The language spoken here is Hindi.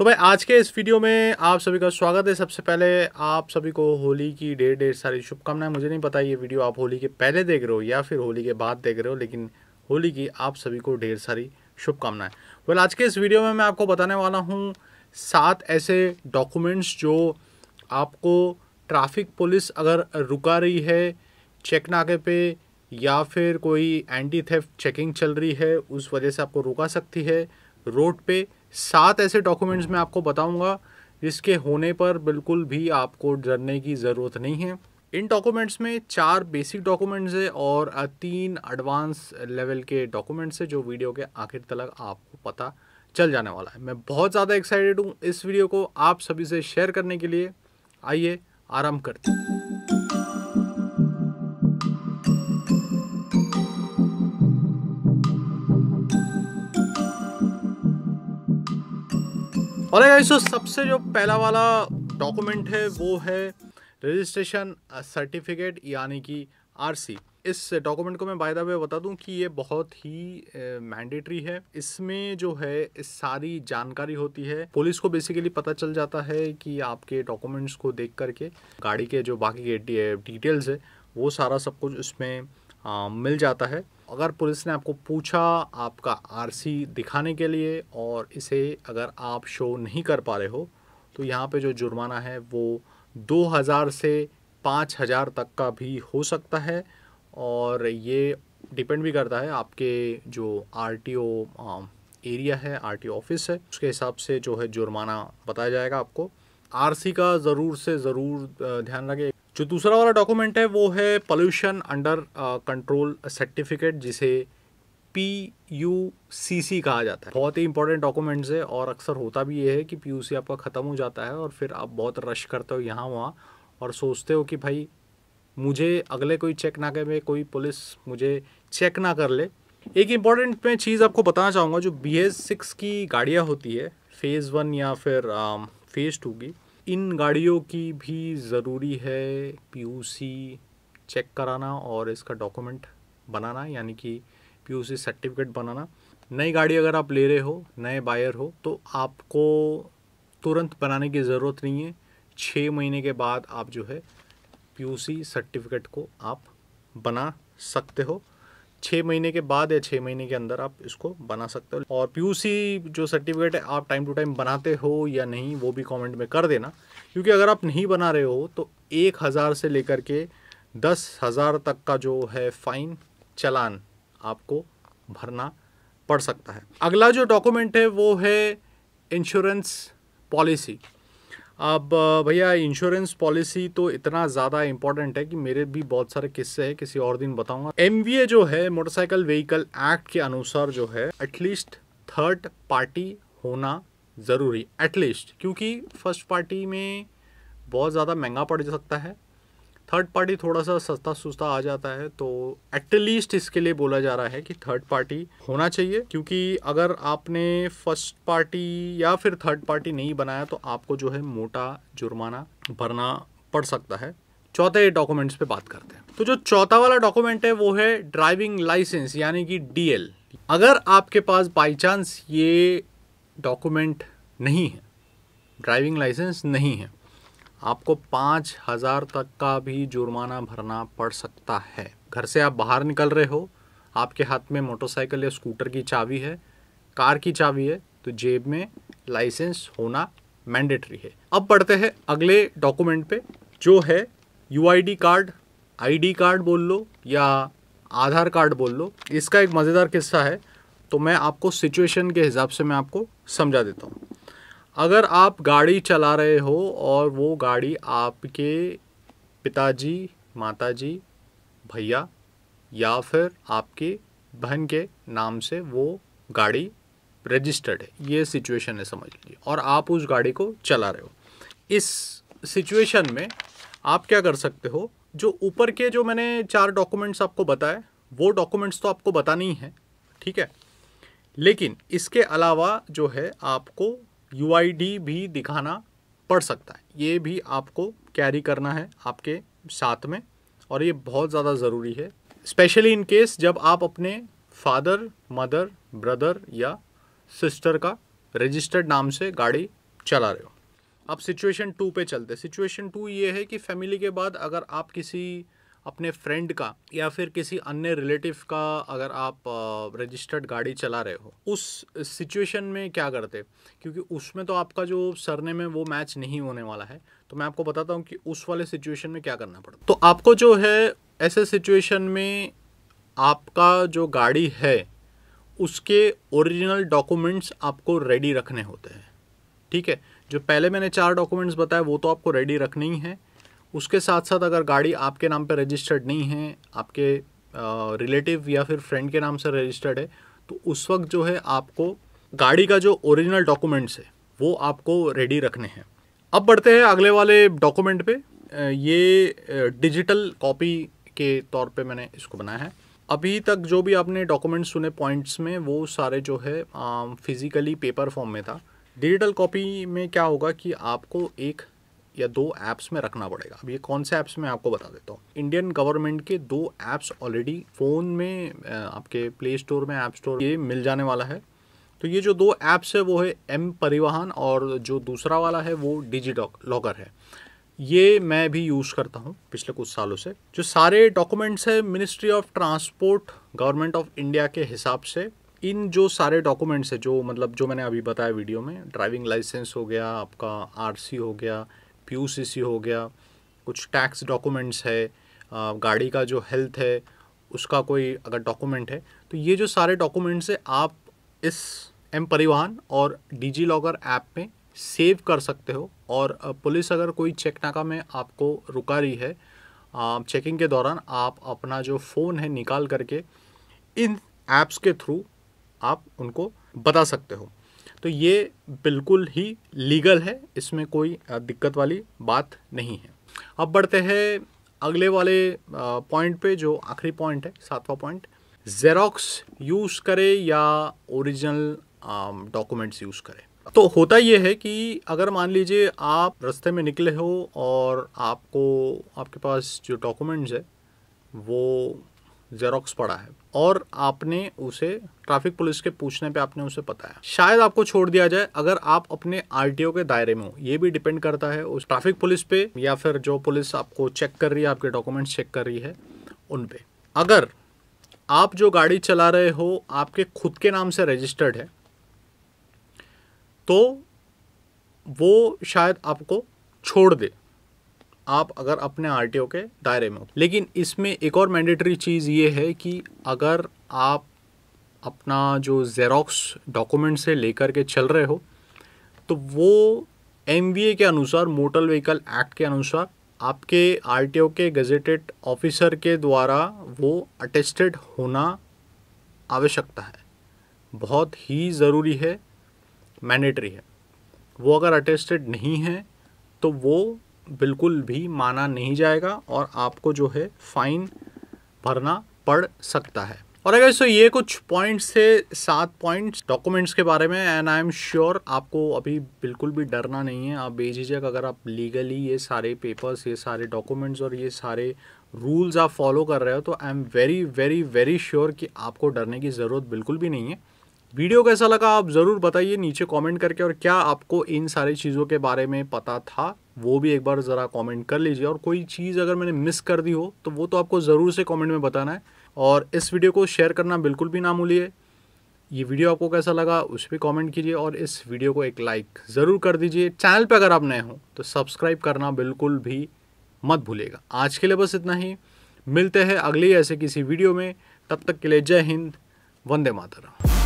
तो भाई आज के इस वीडियो में आप सभी का स्वागत है सबसे पहले आप सभी को होली की ढेर ढेर सारी शुभकामनाएं मुझे नहीं पता ये वीडियो आप होली के पहले देख रहे हो या फिर होली के बाद देख रहे हो लेकिन होली की आप सभी को ढेर सारी शुभकामनाएं वेल आज के इस वीडियो में मैं आपको बताने वाला हूँ सात ऐसे डॉक्यूमेंट्स जो आपको ट्रैफिक पुलिस अगर रुका रही है चेक नाके पे या फिर कोई एंटी थेफ्ट चेकिंग चल रही है उस वजह से आपको रुका सकती है रोड पे सात ऐसे डॉक्यूमेंट्स मैं आपको बताऊंगा जिसके होने पर बिल्कुल भी आपको डरने की ज़रूरत नहीं है इन डॉक्यूमेंट्स में चार बेसिक डॉक्यूमेंट्स है और तीन एडवांस लेवल के डॉक्यूमेंट्स है जो वीडियो के आखिर तक आपको पता चल जाने वाला है मैं बहुत ज़्यादा एक्साइटेड हूँ इस वीडियो को आप सभी से शेयर करने के लिए आइए आराम करते हैं और तो सबसे जो पहला वाला डॉक्यूमेंट है वो है रजिस्ट्रेशन सर्टिफिकेट यानी कि आरसी इस डॉक्यूमेंट को मैं बाय द वे बता दूं कि ये बहुत ही मैंडेटरी है इसमें जो है इस सारी जानकारी होती है पुलिस को बेसिकली पता चल जाता है कि आपके डॉक्यूमेंट्स को देख करके गाड़ी के जो बाकी के डिटेल्स है वो सारा सब कुछ इसमें आ, मिल जाता है अगर पुलिस ने आपको पूछा आपका आरसी दिखाने के लिए और इसे अगर आप शो नहीं कर पा रहे हो तो यहाँ पे जो जुर्माना है वो दो हज़ार से पाँच हज़ार तक का भी हो सकता है और ये डिपेंड भी करता है आपके जो आर एरिया है आर ऑफिस है उसके हिसाब से जो है जुर्माना बताया जाएगा आपको आरसी का ज़रूर से ज़रूर ध्यान रखें जो दूसरा वाला डॉक्यूमेंट है वो है पोल्यूशन अंडर कंट्रोल सर्टिफिकेट जिसे पी यू सी सी कहा जाता है बहुत ही इंपॉर्टेंट डॉक्यूमेंट्स है और अक्सर होता भी ये है कि पी यू सी आपका ख़त्म हो जाता है और फिर आप बहुत रश करते हो यहाँ वहाँ और सोचते हो कि भाई मुझे अगले कोई चेक ना करे कोई पुलिस मुझे चेक ना कर ले एक इम्पॉर्टेंट मैं चीज़ आपको बताना चाहूँगा जो बी एस सिक्स की गाड़ियाँ होती है फ़ेज़ वन या फिर फेज़ um, टू की इन गाड़ियों की भी ज़रूरी है पीयूसी चेक कराना और इसका डॉक्यूमेंट बनाना यानी कि पीयूसी सर्टिफिकेट बनाना नई गाड़ी अगर आप ले रहे हो नए बायर हो तो आपको तुरंत बनाने की ज़रूरत नहीं है छः महीने के बाद आप जो है पीयूसी सर्टिफिकेट को आप बना सकते हो छः महीने के बाद या छः महीने के अंदर आप इसको बना सकते हो और पी जो सर्टिफिकेट है आप टाइम टू टाइम बनाते हो या नहीं वो भी कमेंट में कर देना क्योंकि अगर आप नहीं बना रहे हो तो एक हज़ार से लेकर के दस हज़ार तक का जो है फ़ाइन चलान आपको भरना पड़ सकता है अगला जो डॉक्यूमेंट है वो है इंश्योरेंस पॉलिसी अब भैया इंश्योरेंस पॉलिसी तो इतना ज़्यादा इंपॉर्टेंट है कि मेरे भी बहुत सारे किस्से हैं किसी और दिन बताऊंगा एम जो है मोटरसाइकिल व्हीकल एक्ट के अनुसार जो है एटलीस्ट थर्ड पार्टी होना ज़रूरी एटलीस्ट क्योंकि फर्स्ट पार्टी में बहुत ज़्यादा महंगा पड़ सकता है थर्ड पार्टी थोड़ा सा सस्ता सुस्ता आ जाता है तो एटलीस्ट इसके लिए बोला जा रहा है कि थर्ड पार्टी होना चाहिए क्योंकि अगर आपने फर्स्ट पार्टी या फिर थर्ड पार्टी नहीं बनाया तो आपको जो है मोटा जुर्माना भरना पड़ सकता है चौथे डॉक्यूमेंट्स पे बात करते हैं तो जो चौथा वाला डॉक्यूमेंट है वो है ड्राइविंग लाइसेंस यानी कि डीएल अगर आपके पास बाई चांस ये डॉक्यूमेंट नहीं है ड्राइविंग लाइसेंस नहीं है आपको पाँच हज़ार तक का भी जुर्माना भरना पड़ सकता है घर से आप बाहर निकल रहे हो आपके हाथ में मोटरसाइकिल या स्कूटर की चाबी है कार की चाबी है तो जेब में लाइसेंस होना मैंडेटरी है अब पढ़ते हैं अगले डॉक्यूमेंट पे जो है यू कार्ड आईडी कार्ड बोल लो या आधार कार्ड बोल लो इसका एक मज़ेदार किस्सा है तो मैं आपको सिचुएशन के हिसाब से मैं आपको समझा देता हूँ अगर आप गाड़ी चला रहे हो और वो गाड़ी आपके पिताजी माताजी भैया या फिर आपके बहन के नाम से वो गाड़ी रजिस्टर्ड है ये सिचुएशन है समझ लीजिए और आप उस गाड़ी को चला रहे हो इस सिचुएशन में आप क्या कर सकते हो जो ऊपर के जो मैंने चार डॉक्यूमेंट्स आपको बताए वो डॉक्यूमेंट्स तो आपको बता ही हैं ठीक है लेकिन इसके अलावा जो है आपको यू भी दिखाना पड़ सकता है ये भी आपको कैरी करना है आपके साथ में और ये बहुत ज़्यादा ज़रूरी है स्पेशली इन केस जब आप अपने फादर मदर ब्रदर या सिस्टर का रजिस्टर्ड नाम से गाड़ी चला रहे हो अब सिचुएशन टू पे चलते सिचुएशन टू ये है कि फैमिली के बाद अगर आप किसी अपने फ्रेंड का या फिर किसी अन्य रिलेटिव का अगर आप रजिस्टर्ड गाड़ी चला रहे हो उस सिचुएशन में क्या करते क्योंकि उसमें तो आपका जो सरने में वो मैच नहीं होने वाला है तो मैं आपको बताता हूँ कि उस वाले सिचुएशन में क्या करना पड़ता तो आपको जो है ऐसे सिचुएशन में आपका जो गाड़ी है उसके ओरिजिनल डॉक्यूमेंट्स आपको रेडी रखने होते हैं ठीक है जो पहले मैंने चार डॉक्यूमेंट्स बताए वो तो आपको रेडी रखने ही हैं उसके साथ साथ अगर गाड़ी आपके नाम पर रजिस्टर्ड नहीं है आपके रिलेटिव या फिर फ्रेंड के नाम से रजिस्टर्ड है तो उस वक्त जो है आपको गाड़ी का जो ओरिजिनल डॉक्यूमेंट्स है वो आपको रेडी रखने हैं अब बढ़ते हैं अगले वाले डॉक्यूमेंट पे ये डिजिटल कॉपी के तौर पे मैंने इसको बनाया है अभी तक जो भी आपने डॉक्यूमेंट सुने पॉइंट्स में वो सारे जो है फिज़िकली पेपर फॉर्म में था डिजिटल कॉपी में क्या होगा कि आपको एक या दो ऐप्स में रखना पड़ेगा अब ये कौन से ऐप्स में आपको बता देता हूँ इंडियन गवर्नमेंट के दो ऐप्स ऑलरेडी फ़ोन में आपके प्ले स्टोर में ऐप स्टोर ये मिल जाने वाला है तो ये जो दो ऐप्स है वो है एम परिवहन और जो दूसरा वाला है वो डिजी लॉकर है ये मैं भी यूज़ करता हूँ पिछले कुछ सालों से जो सारे डॉक्यूमेंट्स हैं ministry of transport government of India के हिसाब से इन जो सारे डॉक्यूमेंट्स हैं जो मतलब जो मैंने अभी बताया वीडियो में ड्राइविंग लाइसेंस हो गया आपका आरसी हो गया सी सी हो गया कुछ टैक्स डॉक्यूमेंट्स है गाड़ी का जो हेल्थ है उसका कोई अगर डॉक्यूमेंट है तो ये जो सारे डॉक्यूमेंट्स है आप इस एम परिवहन और डिजी लॉकर ऐप में सेव कर सकते हो और पुलिस अगर कोई चेक नाका में आपको रुका रही है चेकिंग के दौरान आप अपना जो फ़ोन है निकाल करके इन ऐप्स के थ्रू आप उनको बता सकते हो तो ये बिल्कुल ही लीगल है इसमें कोई दिक्कत वाली बात नहीं है अब बढ़ते हैं अगले वाले पॉइंट पे जो आखिरी पॉइंट है सातवां पॉइंट जेरोक्स यूज़ करे या ओरिजिनल डॉक्यूमेंट्स यूज़ करे तो होता ये है कि अगर मान लीजिए आप रास्ते में निकले हो और आपको आपके पास जो डॉक्यूमेंट्स है वो जेरोक्स पड़ा है और आपने उसे ट्रैफिक पुलिस के पूछने पे आपने उसे बताया शायद आपको छोड़ दिया जाए अगर आप अपने आरटीओ के दायरे में हो ये भी डिपेंड करता है उस ट्रैफिक पुलिस पे या फिर जो पुलिस आपको चेक कर रही है आपके डॉक्यूमेंट्स चेक कर रही है उन पे अगर आप जो गाड़ी चला रहे हो आपके खुद के नाम से रजिस्टर्ड है तो वो शायद आपको छोड़ दे आप अगर अपने आर के दायरे में हो लेकिन इसमें एक और मैंडेटरी चीज़ ये है कि अगर आप अपना जो जेरोक्स डॉक्यूमेंट से लेकर के चल रहे हो तो वो एम के अनुसार मोटर व्हीकल एक्ट के अनुसार आपके आर के गजेटेड ऑफिसर के द्वारा वो अटेस्टेड होना आवश्यकता है बहुत ही ज़रूरी है मैंडेटरी है वो अगर अटेस्टेड नहीं है तो वो बिल्कुल भी माना नहीं जाएगा और आपको जो है फ़ाइन भरना पड़ सकता है और अगर सो ये कुछ पॉइंट्स थे सात पॉइंट्स डॉक्यूमेंट्स के बारे में एंड आई एम श्योर आपको अभी बिल्कुल भी डरना नहीं है आप बेझिझक अगर आप लीगली ये सारे पेपर्स ये सारे डॉक्यूमेंट्स और ये सारे रूल्स आप फॉलो कर रहे हो तो I am very very very sure कि आपको डरने की ज़रूरत बिल्कुल भी नहीं है वीडियो कैसा लगा आप ज़रूर बताइए नीचे कमेंट करके और क्या आपको इन सारी चीज़ों के बारे में पता था वो भी एक बार ज़रा कमेंट कर लीजिए और कोई चीज़ अगर मैंने मिस कर दी हो तो वो तो आपको ज़रूर से कमेंट में बताना है और इस वीडियो को शेयर करना बिल्कुल भी ना भूलिए ये वीडियो आपको कैसा लगा उस पर कॉमेंट कीजिए और इस वीडियो को एक लाइक ज़रूर कर दीजिए चैनल पर अगर आप नए हों तो सब्सक्राइब करना बिल्कुल भी मत भूलेगा आज के लिए बस इतना ही मिलते हैं अगले ऐसे किसी वीडियो में तब तक के लिए जय हिंद वंदे मातरम